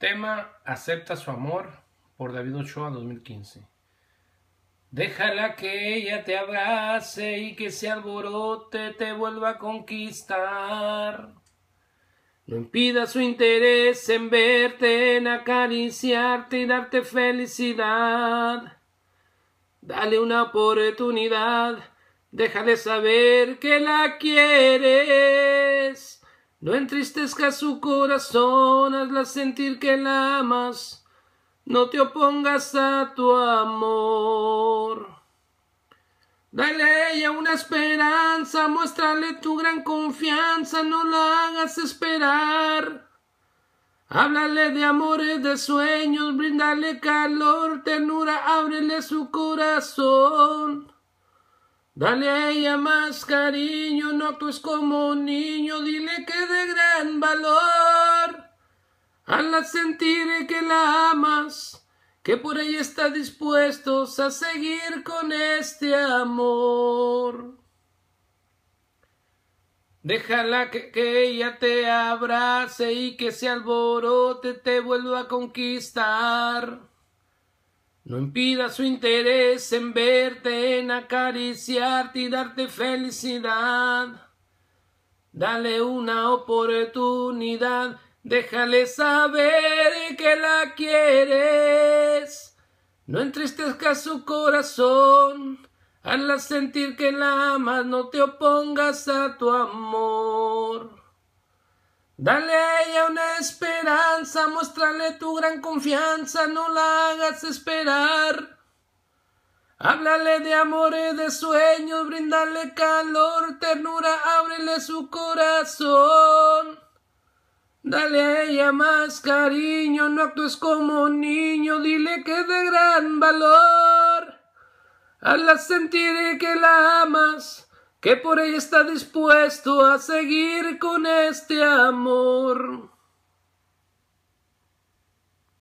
Tema Acepta su amor por David Ochoa 2015. Déjala que ella te abrace y que ese alborote te vuelva a conquistar. No impida su interés en verte, en acariciarte y darte felicidad. Dale una oportunidad, déjale saber que la quieres. No entristezcas su corazón, hazla sentir que la amas, no te opongas a tu amor. Dale a ella una esperanza, muéstrale tu gran confianza, no la hagas esperar. Háblale de amores, de sueños, brindale calor, ternura, ábrele su corazón. Dale a ella más cariño, no actúes como niño, dile que de gran valor. Hazla sentir que la amas, que por ella está dispuesto a seguir con este amor. Déjala que, ella te abrace y que ese alborote te vuelva a conquistar. No impida su interés en verte, en acariciarte y darte felicidad. Dale una oportunidad, déjale saber que la quieres. No entristezca su corazón, hazla sentir que la amas, no te opongas a tu amor. Dale a ella una esperanza, muéstrale tu gran confianza, no la hagas esperar. Háblale de y de sueños, brindale calor, ternura, ábrele su corazón. Dale a ella más cariño, no actúes como niño, dile que es de gran valor. Hazla sentir que la amas que por ella está dispuesto a seguir con este amor.